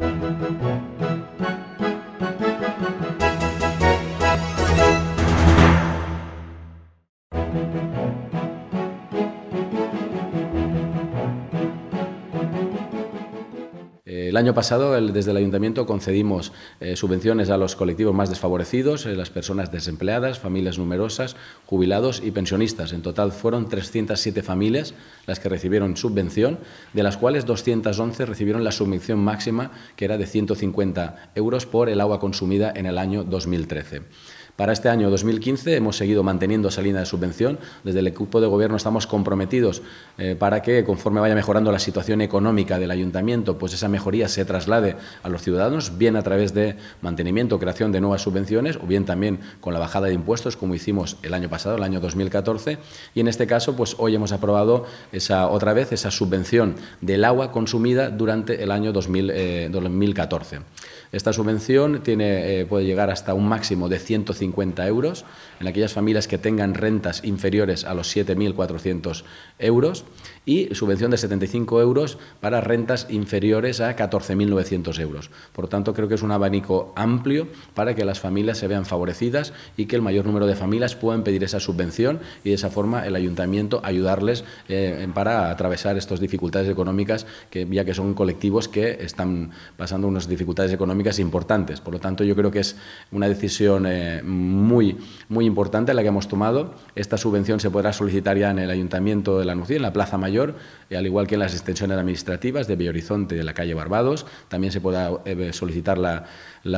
Thank you. El año pasado, desde el ayuntamiento, concedimos eh, subvenciones a los colectivos más desfavorecidos, eh, las personas desempleadas, familias numerosas, jubilados y pensionistas. En total fueron 307 familias las que recibieron subvención, de las cuales 211 recibieron la subvención máxima, que era de 150 euros por el agua consumida en el año 2013. Para este año 2015 hemos seguido manteniendo esa línea de subvención. Desde el equipo de gobierno estamos comprometidos eh, para que conforme vaya mejorando la situación económica del ayuntamiento, pues esa mejoría se traslade a los ciudadanos, bien a través de mantenimiento, creación de nuevas subvenciones o bien también con la bajada de impuestos como hicimos el año pasado, el año 2014. Y en este caso, pues hoy hemos aprobado otra vez esa subvención del agua consumida durante el año 2014. Esta subvención eh, puede llegar hasta un máximo de 150 euros en aquellas familias que tengan rentas inferiores a los 7.400 euros y subvención de 75 euros para rentas inferiores a 14.900 euros. Por tanto, creo que es un abanico amplio para que las familias se vean favorecidas y que el mayor número de familias puedan pedir esa subvención y de esa forma el ayuntamiento ayudarles eh, para atravesar estas dificultades económicas que ya que son colectivos que están pasando unas dificultades económicas importantes. Por lo tanto, yo creo que es una decisión eh, muy, muy importante la que hemos tomado. Esta subvención se podrá solicitar ya en el Ayuntamiento de la Nucía, en la Plaza Mayor, y eh, al igual que en las extensiones administrativas de Bellorizonte y de la calle Barbados. También se podrá eh, solicitar la,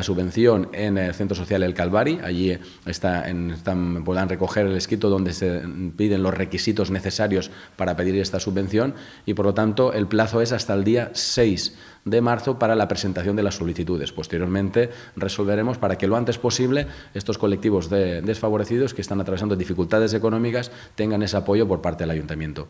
subvención en el Centro Social El Calvari. Allí está, podrán recoger el escrito donde se mm, piden los requisitos necesarios para pedir esta subvención y, por lo tanto, el plazo es hasta el día 6 de marzo para la presentación de las solicitudes posteriormente resolveremos para que lo antes posible estos colectivos de desfavorecidos que están atravesando dificultades económicas tengan ese apoyo por parte del ayuntamiento.